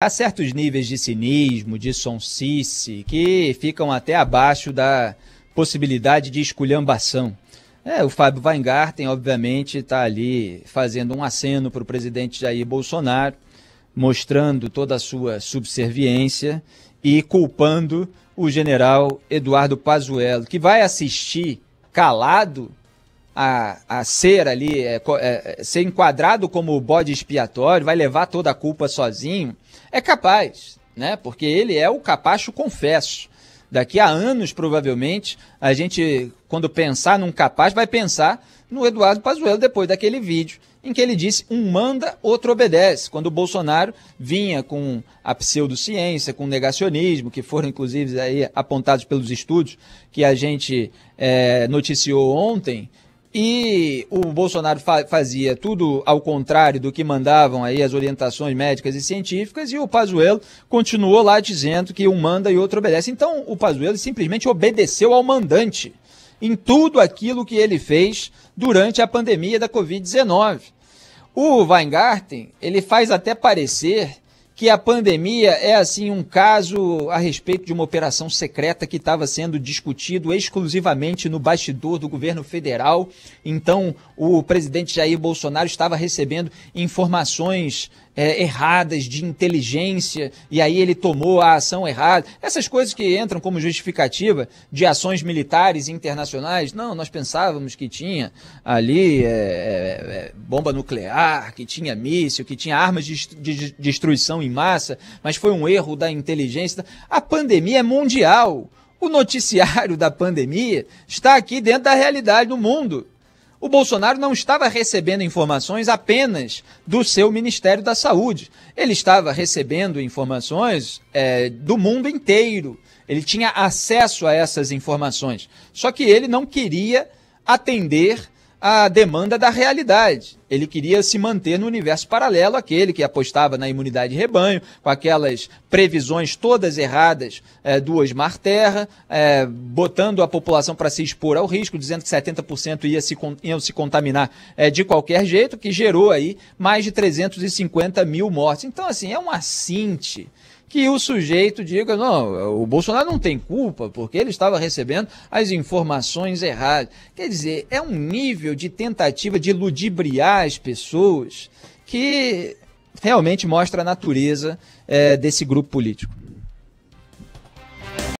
Há certos níveis de cinismo, de sonsice, que ficam até abaixo da possibilidade de esculhambação. É, o Fábio Weingarten, obviamente, está ali fazendo um aceno para o presidente Jair Bolsonaro, mostrando toda a sua subserviência e culpando o general Eduardo Pazuello, que vai assistir calado a, a ser ali, é, é, é, ser enquadrado como bode expiatório, vai levar toda a culpa sozinho, é capaz, né? Porque ele é o capacho confesso. Daqui a anos, provavelmente, a gente, quando pensar num capaz, vai pensar no Eduardo Pazuello depois daquele vídeo em que ele disse um manda, outro obedece. Quando o Bolsonaro vinha com a pseudociência, com o negacionismo, que foram inclusive aí apontados pelos estudos que a gente é, noticiou ontem, e o Bolsonaro fa fazia tudo ao contrário do que mandavam aí as orientações médicas e científicas, e o Pazuello continuou lá dizendo que um manda e outro obedece. Então o Pazuello simplesmente obedeceu ao mandante em tudo aquilo que ele fez durante a pandemia da Covid-19. O Weingarten, ele faz até parecer que a pandemia é assim um caso a respeito de uma operação secreta que estava sendo discutido exclusivamente no bastidor do governo federal. Então, o presidente Jair Bolsonaro estava recebendo informações é, erradas de inteligência e aí ele tomou a ação errada. Essas coisas que entram como justificativa de ações militares internacionais. Não, nós pensávamos que tinha ali é, é bomba nuclear, que tinha míssil, que tinha armas de, de destruição em massa, mas foi um erro da inteligência. A pandemia é mundial. O noticiário da pandemia está aqui dentro da realidade do mundo. O Bolsonaro não estava recebendo informações apenas do seu Ministério da Saúde. Ele estava recebendo informações é, do mundo inteiro. Ele tinha acesso a essas informações. Só que ele não queria atender a demanda da realidade. Ele queria se manter no universo paralelo aquele que apostava na imunidade de rebanho, com aquelas previsões todas erradas é, do Osmar Terra, é, botando a população para se expor ao risco, dizendo que 70% ia se, iam se contaminar é, de qualquer jeito, que gerou aí mais de 350 mil mortes. Então, assim, é um assinte que o sujeito diga, não, o Bolsonaro não tem culpa porque ele estava recebendo as informações erradas. Quer dizer, é um nível de tentativa de ludibriar as pessoas que realmente mostra a natureza é, desse grupo político.